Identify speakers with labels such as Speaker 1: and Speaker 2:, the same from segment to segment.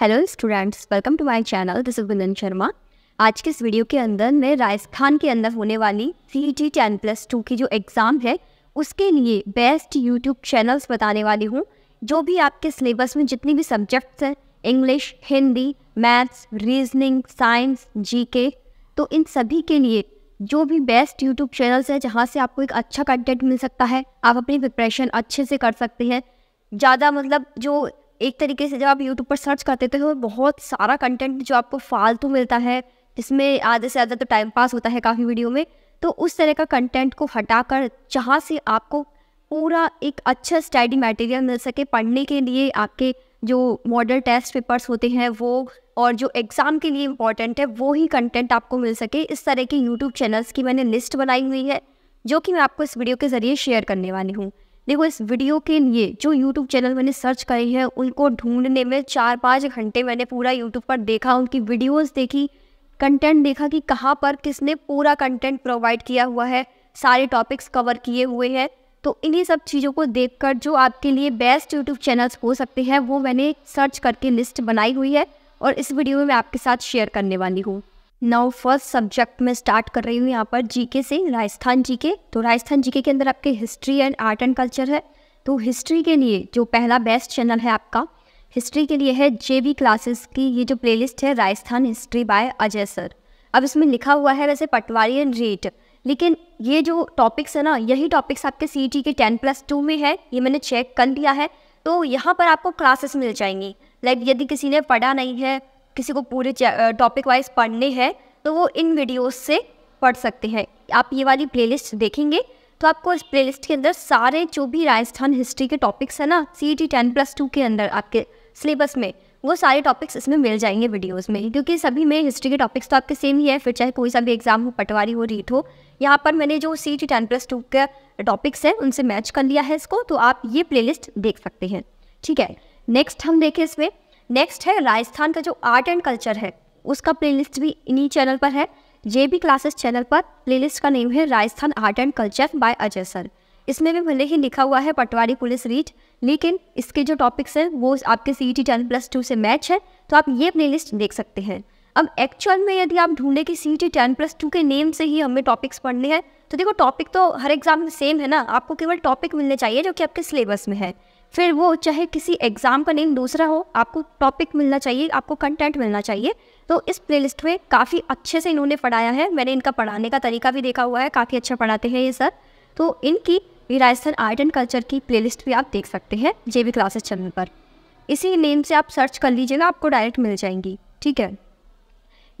Speaker 1: Hello students welcome to my channel this is विनन शर्मा आज के इस वीडियो के अंदर मैं राजस्थान के अंदर होने वाली C T ten plus two की जो एग्ज़ाम है उसके लिए बेस्ट यूट्यूब चैनल्स बताने वाली हूँ जो भी आपके सिलेबस में जितने भी सब्जेक्ट्स हैं English Hindi maths reasoning science जी तो इन सभी के लिए जो भी बेस्ट यूट्यूब चैनल्स हैं जहाँ से आपको एक अच्छा कंटेंट मिल सकता है आप अपनी प्रिपरेशन अच्छे से कर सकते हैं ज़्यादा मतलब जो एक तरीके से जब आप यूट्यूब पर सर्च करते तो बहुत सारा कंटेंट जो आपको फालतू मिलता है जिसमें आधे से ज़्यादा तो टाइम पास होता है काफ़ी वीडियो में तो उस तरह का कंटेंट को हटा कर जहाँ से आपको पूरा एक अच्छा स्टडी मटेरियल मिल सके पढ़ने के लिए आपके जो मॉडल टेस्ट पेपर्स होते हैं वो और जो एग्ज़ाम के लिए इम्पॉर्टेंट है वो ही कंटेंट आपको मिल सके इस तरह के यूट्यूब चैनल्स की मैंने लिस्ट बनाई हुई है जो कि मैं आपको इस वीडियो के ज़रिए शेयर करने वाली हूँ देखो इस वीडियो के लिए जो यूट्यूब चैनल मैंने सर्च करी है उनको ढूंढने में चार पाँच घंटे मैंने पूरा यूट्यूब पर देखा उनकी वीडियोज़ देखी कंटेंट देखा कि कहाँ पर किसने पूरा कंटेंट प्रोवाइड किया हुआ है सारे टॉपिक्स कवर किए हुए हैं तो इन्हीं सब चीज़ों को देखकर जो आपके लिए बेस्ट यूट्यूब चैनल्स हो सकते हैं वो मैंने सर्च करके लिस्ट बनाई हुई है और इस वीडियो में मैं आपके साथ शेयर करने वाली हूँ नाउ फर्स्ट सब्जेक्ट में स्टार्ट कर रही हूँ यहाँ पर जीके से राजस्थान जीके तो राजस्थान जीके के अंदर आपके history and art and culture है तो हिस्ट्री के लिए जो पहला बेस्ट चैनल है आपका हिस्ट्री के लिए है जेवी क्लासेस की ये जो प्लेलिस्ट है Rajasthan history by Ajay sir अब इसमें लिखा हुआ है वैसे पटवारी एंड रेट लेकिन ये जो टॉपिक्स है ना यही टॉपिक्स आपके सी e के टेन प्लस टू में है ये मैंने चेक कर लिया है तो यहाँ पर आपको क्लासेस मिल जाएंगी लाइक यदि किसी ने पढ़ा नहीं है किसी को पूरे टॉपिक वाइज पढ़ने हैं तो वो इन वीडियोस से पढ़ सकते हैं आप ये वाली प्लेलिस्ट देखेंगे तो आपको इस प्लेलिस्ट के अंदर सारे जो भी राजस्थान हिस्ट्री के टॉपिक्स हैं ना C T ten plus two के अंदर आपके सिलेबस में वो सारे टॉपिक्स इसमें मिल जाएंगे वीडियोस में क्योंकि सभी में हिस्ट्री के टॉपिक्स तो आपके सेम ही है फिर चाहे कोई सा भी एग्जाम हो पटवारी हो रीट हो यहाँ पर मैंने जो C T ten plus two के टॉपिक्स हैं उनसे मैच कर लिया है इसको तो आप ये प्लेलिस्ट देख सकते हैं ठीक है नेक्स्ट हम देखें इसमें नेक्स्ट है राजस्थान का जो आर्ट एंड कल्चर है उसका प्लेलिस्ट भी इन्हीं चैनल पर है जे बी क्लासेस चैनल पर प्लेलिस्ट का नेम है Rajasthan art and culture by Ajay sir इसमें भी भले ही लिखा हुआ है पटवारी पुलिस रीट लेकिन इसके जो टॉपिक्स हैं वो आपके C T ten plus two से मैच है तो आप ये प्ले देख सकते हैं अब एक्चुअल में यदि आप ढूंढें कि C T ten plus two के नेम से ही हमें टॉपिक्स पढ़ने हैं तो देखो टॉपिक तो हर एग्ज़ाम में सेम है ना आपको केवल टॉपिक मिलने चाहिए जो कि आपके सिलेबस में है फिर वो चाहे किसी एग्ज़ाम का नेम दूसरा हो आपको टॉपिक मिलना चाहिए आपको कंटेंट मिलना चाहिए तो इस प्ले लिस्ट में काफ़ी अच्छे से इन्होंने पढ़ाया है मैंने इनका पढ़ाने का तरीका भी देखा हुआ है काफ़ी अच्छा पढ़ाते हैं ये सर तो इनकी राजस्थान आर्ट एंड कल्चर की लिस्ट भी आप देख सकते हैं जे बी क्लासेस चैनल पर इसी नेम से आप सर्च कर लीजिएगा आपको डायरेक्ट मिल जाएंगी ठीक है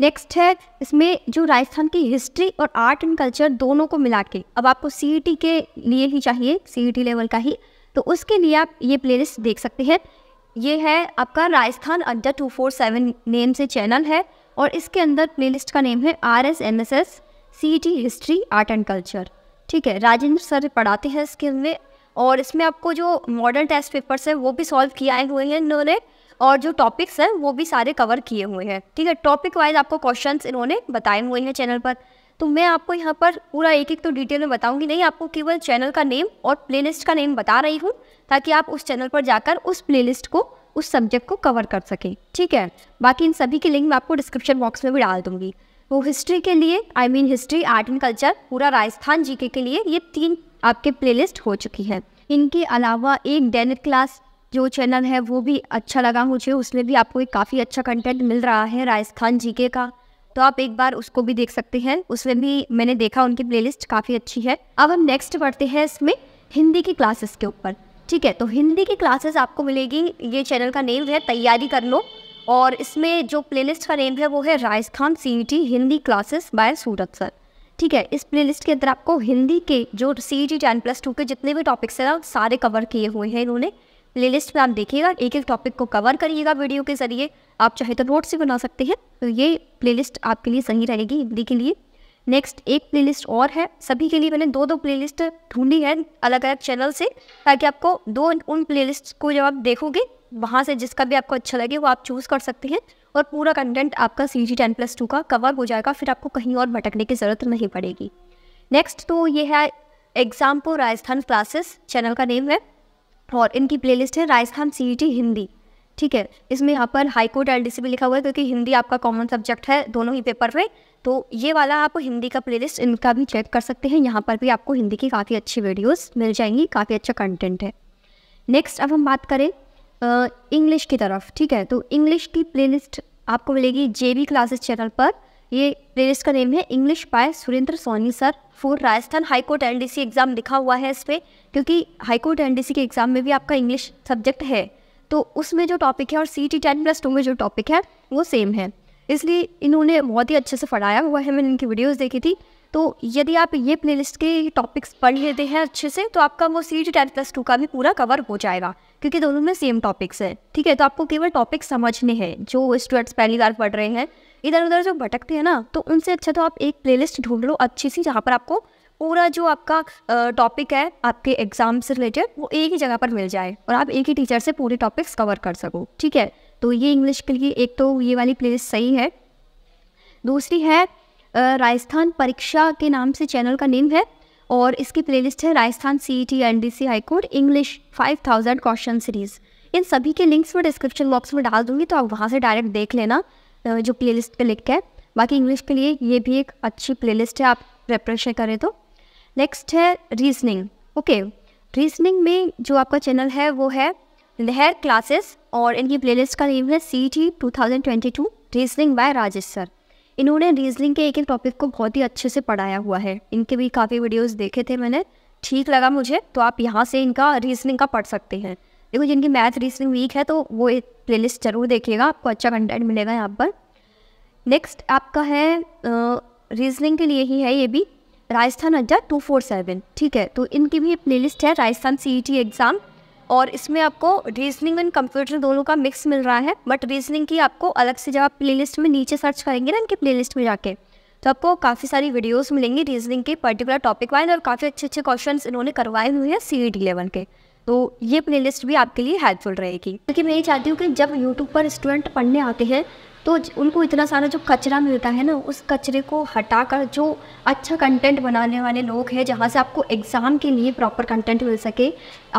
Speaker 1: नेक्स्ट है इसमें जो राजस्थान की हिस्ट्री और आर्ट एंड कल्चर दोनों को मिला के अब आपको सी e के लिए ही चाहिए सी लेवल e का ही तो उसके लिए आप ये प्लेलिस्ट देख सकते हैं ये है आपका Rajasthan Adda two four seven name से चैनल है और इसके अंदर प्लेलिस्ट का नेम है R S M S S C T history art and culture ठीक है राजेंद्र सर पढ़ाते हैं इसके में और इसमें आपको जो मॉडर्न टेस्ट पेपर्स हैं वो भी सॉल्व किए हुए हैं इन्होंने और जो टॉपिक्स हैं वो भी सारे कवर किए हुए हैं ठीक है टॉपिक वाइज आपको क्वेश्चन इन्होंने बताए हुए हैं चैनल पर तो मैं आपको यहाँ पर पूरा एक एक तो डिटेल में बताऊंगी नहीं आपको केवल चैनल का नेम और प्लेलिस्ट का नेम बता रही हूँ ताकि आप उस चैनल पर जाकर उस प्लेलिस्ट को उस सब्जेक्ट को कवर कर सकें ठीक है बाकी इन सभी की लिंक मैं आपको डिस्क्रिप्शन बॉक्स में भी डाल दूंगी वो हिस्ट्री के लिए I mean history art and culture पूरा राजस्थान जीके के लिए ये तीन आपके प्लेलिस्ट हो चुकी है इनके अलावा एक डेनिक क्लास जो चैनल है वो भी अच्छा लगा मुझे उसमें भी आपको एक काफ़ी अच्छा कंटेंट मिल रहा है राजस्थान जीके का तो आप एक बार उसको भी देख सकते हैं उसमें भी मैंने देखा उनकी प्लेलिस्ट काफ़ी अच्छी है अब हम नेक्स्ट पढ़ते हैं इसमें हिंदी की क्लासेस के ऊपर ठीक है तो हिंदी की क्लासेस आपको मिलेगी ये चैनल का नेम है तैयारी कर लो और इसमें जो प्लेलिस्ट का नेम है वो है Rajasthan C e Hindi classes by Surat sir ठीक है इस प्लेलिस्ट के अंदर आपको हिंदी के जो C E T ten plus two के जितने भी टॉपिक्स हैं ना सारे कवर किए हुए हैं इन्होंने प्लेलिस्ट में आप देखिएगा एक एक टॉपिक को कवर करिएगा वीडियो के ज़रिए आप चाहे तो नोट से बना सकते हैं तो ये प्लेलिस्ट आपके लिए सही रहेगी हिंदी के लिए नेक्स्ट एक प्लेलिस्ट और है सभी के लिए मैंने दो दो प्लेलिस्ट ढूंढी है अलग अलग चैनल से ताकि आपको दो उन प्लेलिस्ट को जब आप देखोगे वहाँ से जिसका भी आपको अच्छा लगे वो आप चूज़ कर सकते हैं और पूरा कंटेंट आपका C G ten plus two का कवर हो जाएगा फिर आपको कहीं और भटकने की ज़रूरत नहीं पड़ेगी नेक्स्ट तो ये है एग्जाम्पो राजस्थान क्लासेस चैनल का नेम है और इनकी प्लेलिस्ट है राजस्थान सी e हिंदी ठीक है इसमें यहाँ पर हाई कोर्ट एल लिखा हुआ है क्योंकि हिंदी आपका कॉमन सब्जेक्ट है दोनों ही पेपर में तो ये वाला आप हिंदी का प्लेलिस्ट इनका भी चेक कर सकते हैं यहाँ पर भी आपको हिंदी की काफ़ी अच्छी वीडियोस मिल जाएंगी काफ़ी अच्छा कंटेंट है नेक्स्ट अब हम बात करें इंग्लिश की तरफ ठीक है तो इंग्लिश की प्लेलिस्ट आपको मिलेगी जे बी क्लासेस चैनल पर ये प्लेलिस्ट का नेम है English by Surendra Soni sir for Rajasthan high court LDC exam लिखा हुआ है इस पर क्योंकि हाई कोर्ट एलडीसी के एग्ज़ाम में भी आपका इंग्लिश सब्जेक्ट है तो उसमें जो टॉपिक है और C T ten plus two में जो टॉपिक है वो सेम है इसलिए इन्होंने बहुत ही अच्छे से पढ़ाया हुआ है मैंने इनकी वीडियोस देखी थी तो यदि आप ये प्लेलिस्ट के टॉपिक्स पढ़ लेते हैं अच्छे से तो आपका वो C T ten plus two का भी पूरा कवर हो जाएगा क्योंकि दोनों में सेम टॉपिक्स है ठीक है तो आपको केवल टॉपिक समझने हैं जो स्टूडेंट्स पहली बार पढ़ रहे हैं इधर उधर जो भटकते हैं ना तो उनसे अच्छा तो आप एक प्लेलिस्ट ढूंढ लो अच्छी सी जहाँ पर आपको पूरा जो आपका टॉपिक है आपके एग्ज़ाम से रिलेटेड वो एक ही जगह पर मिल जाए और आप एक ही टीचर से पूरे टॉपिक्स कवर कर सको ठीक है तो ये इंग्लिश के लिए एक तो ये वाली लिस्ट सही है दूसरी है राजस्थान परीक्षा के नाम से चैनल का नेम है और इसकी लिस्ट है Rajasthan C T N D C high court English five thousand question series इन सभी के लिंक्स मैं डिस्क्रिप्शन बॉक्स में डाल दूंगी तो आप वहाँ से डायरेक्ट देख लेना जो प्ले लिस्ट पर लिख है बाकी इंग्लिश के लिए ये भी एक अच्छी लिस्ट है आप प्रेपरेशन करें तो नेक्स्ट है रीजनिंग ओके रीजनिंग में जो आपका चैनल है वो है लहर क्लासेस और इनकी प्लेलिस्ट का नेम है C T two thousand twenty two reasoning by Rajesh sir इन्होंने रीजनिंग के एक एक टॉपिक को बहुत ही अच्छे से पढ़ाया हुआ है इनके भी काफ़ी वीडियोस देखे थे मैंने ठीक लगा मुझे तो आप यहाँ से इनका रीजनिंग का पढ़ सकते हैं देखो जिनकी मैथ रीजनिंग वीक है तो वो एक प्ले जरूर देखिएगा आपको अच्छा कंटेंट मिलेगा यहाँ पर नेक्स्ट आपका है रीजनिंग के लिए ही है ये भी Rajasthan Adda two four seven ठीक है तो इनकी भी लिस्ट है राजस्थान टी एग्ज़ाम e और इसमें आपको रीजनिंग एंड कंप्यूटर दोनों का मिक्स मिल रहा है बट रीजनिंग की आपको अलग से जब आप लिस्ट में नीचे सर्च करेंगे ना इनके लिस्ट में जाके तो आपको काफ़ी सारी वीडियोस मिलेंगी रीजनिंग के पर्टिकुलर टॉपिक वाइज और काफ़ी अच्छे अच्छे क्वेश्चन इन्होंने करवाए हुए हैं सी ई डी के तो ये प्लेलिस्ट भी आपके लिए हेल्पफुल रहेगी क्योंकि मैं ये चाहती हूँ कि जब यूट्यूब पर स्टूडेंट पढ़ने आते हैं तो उनको इतना सारा जो कचरा मिलता है ना उस कचरे को हटाकर जो अच्छा कंटेंट बनाने वाले लोग हैं जहाँ से आपको एग्ज़ाम के लिए प्रॉपर कंटेंट मिल सके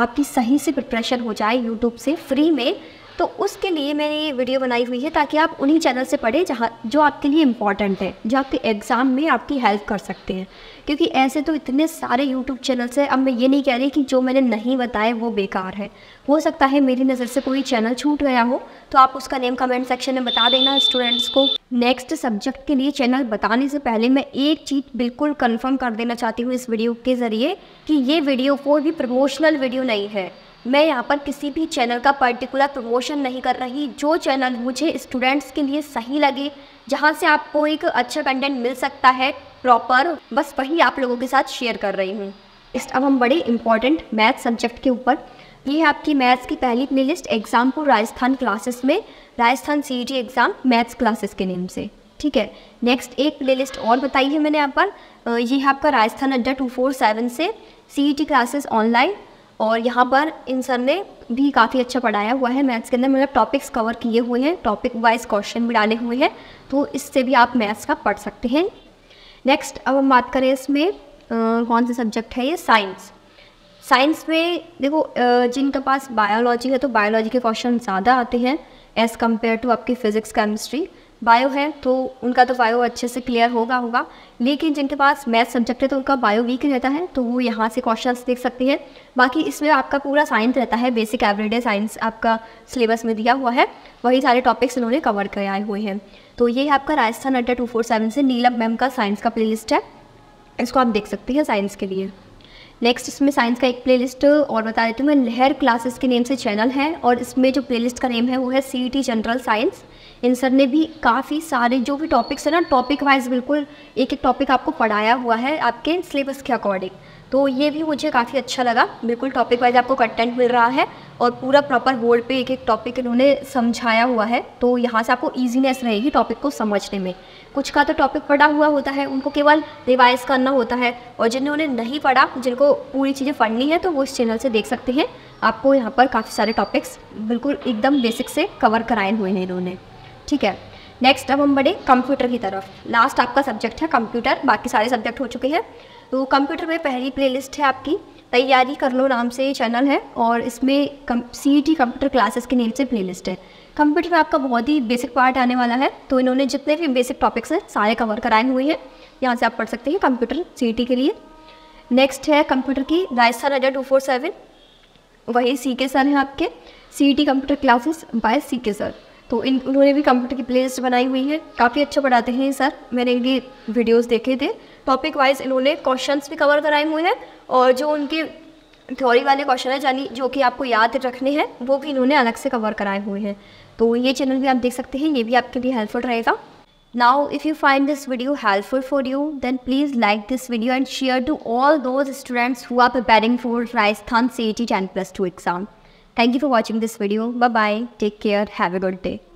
Speaker 1: आपकी सही से प्रिपरेशन हो जाए यूट्यूब से फ्री में तो उसके लिए मैंने ये वीडियो बनाई हुई है ताकि आप उन्हीं चैनल से पढ़ें जहाँ जो आपके लिए इंपॉर्टेंट है जो आपके एग्ज़ाम में आपकी हेल्प कर सकते हैं क्योंकि ऐसे तो इतने सारे यूट्यूब चैनल्स हैं अब मैं ये नहीं कह रही कि जो मैंने नहीं बताए वो बेकार है हो सकता है मेरी नज़र से कोई चैनल छूट गया हो तो आप उसका नेम कमेंट सेक्शन में बता देना स्टूडेंट्स को नेक्स्ट सब्जेक्ट के लिए चैनल बताने से पहले मैं एक चीज़ बिल्कुल कन्फर्म कर देना चाहती हूँ इस वीडियो के ज़रिए कि ये वीडियो कोई भी प्रमोशनल वीडियो नहीं है मैं यहाँ पर किसी भी चैनल का पर्टिकुलर प्रमोशन नहीं कर रही जो चैनल मुझे स्टूडेंट्स के लिए सही लगे जहाँ से आपको एक अच्छा कंटेंट मिल सकता है प्रॉपर बस वही आप लोगों के साथ शेयर कर रही हूँ अब हम बड़े इम्पॉर्टेंट मैथ सब्जेक्ट के ऊपर ये है आपकी मैथ्स की पहली प्ले एग्ज़ाम को राजस्थान क्लासेस में Rajasthan C exam maths classes के नेम से ठीक है नेक्स्ट एक प्ले लिस्ट और बताई है मैंने यहाँ पर ये है आपका Rajasthan Adda two four seven से सी क्लासेस ऑनलाइन और यहाँ पर इन सर ने भी काफ़ी अच्छा पढ़ाया हुआ है मैथ्स के अंदर मतलब टॉपिक्स कवर किए हुए हैं टॉपिक वाइज क्वेश्चन भी डाले हुए हैं तो इससे भी आप मैथ्स का पढ़ सकते हैं नेक्स्ट अब हम बात करें इसमें आ, कौन से सब्जेक्ट है ये साइंस साइंस में देखो जिनके पास बायोलॉजी है तो बायोलॉजी के क्वेश्चन ज़्यादा आते हैं एज़ कम्पेयर टू आपकी फ़िज़िक्स केमिस्ट्री बायो है तो उनका तो बायो अच्छे से क्लियर होगा होगा लेकिन जिनके पास मैथ सब्जेक्ट है तो उनका बायो वीक रहता है तो वो यहाँ से क्वेश्चन देख सकते हैं बाकी इसमें आपका पूरा साइंस रहता है बेसिक एवरीडे साइंस आपका सिलेबस में दिया हुआ है वही सारे टॉपिक्स इन्होंने कवर कराए हुए हैं तो ये है आपका Rajasthan Adda two four seven से नीलम मैम का साइंस का लिस्ट है इसको आप देख सकते हैं साइंस के लिए नेक्स्ट इसमें साइंस का एक प्लेलिस्ट और बता देती हूँ मैं लहर क्लासेस के नेम से चैनल है और इसमें जो प्लेलिस्ट का नेम है वो है सी जनरल साइंस इन सर ने भी काफ़ी सारे जो भी टॉपिक्स हैं ना टॉपिक वाइज बिल्कुल एक एक टॉपिक आपको पढ़ाया हुआ है आपके सिलेबस के अकॉर्डिंग तो ये भी मुझे काफ़ी अच्छा लगा बिल्कुल टॉपिक वाइज आपको कंटेंट मिल रहा है और पूरा प्रॉपर बोर्ड पे एक एक टॉपिक इन्होंने समझाया हुआ है तो यहाँ से आपको ईजीनेस रहेगी टॉपिक को समझने में कुछ का तो टॉपिक पढ़ा हुआ होता है उनको केवल रिवाइज करना होता है और जिन्होंने नहीं पढ़ा जिनको पूरी चीज़ें पढ़नी है तो वो इस चैनल से देख सकते हैं आपको यहाँ पर काफ़ी सारे टॉपिक्स बिल्कुल एकदम बेसिक से कवर कराए हुए हैं इन्होंने ठीक है नेक्स्ट अब हम बढ़े कंप्यूटर की तरफ लास्ट आपका सब्जेक्ट है कंप्यूटर बाकी सारे सब्जेक्ट हो चुके हैं तो कंप्यूटर में पहली प्लेलिस्ट है आपकी तैयारी कर लो नाम से चैनल है और इसमें सी टी कंप्यूटर क्लासेस के नेम से प्लेलिस्ट है कंप्यूटर में आपका बहुत ही बेसिक पार्ट आने वाला है तो इन्होंने जितने भी बेसिक टॉपिक्स हैं सारे कवर कराए हुए हैं यहाँ से आप पढ़ सकते हैं कंप्यूटर सी e के लिए नेक्स्ट है कंप्यूटर की Rajasthan Adda two four seven वही सी के सर हैं आपके C computer classes by C K sir तो इन उन्होंने भी कंप्यूटर की प्लेलिस्ट बनाई हुई है काफ़ी अच्छा पढ़ाते हैं सर मैंने इनकी वीडियोस देखे थे टॉपिक वाइज इन्होंने क्वेश्चंस भी कवर कराए हुए हैं और जो उनके थ्योरी वाले क्वेश्चन है यानी जो कि आपको याद रखने हैं वो भी इन्होंने अलग से कवर कराए हुए हैं तो ये चैनल भी आप देख सकते हैं ये भी आपके लिए हेल्पफुल रहेगा if you find this video helpful for you then please like this video and share to all those students who are preparing for Rajasthan C ET ten plus two exam Thank you for watching this video. Bye bye. Take care. Have a good day.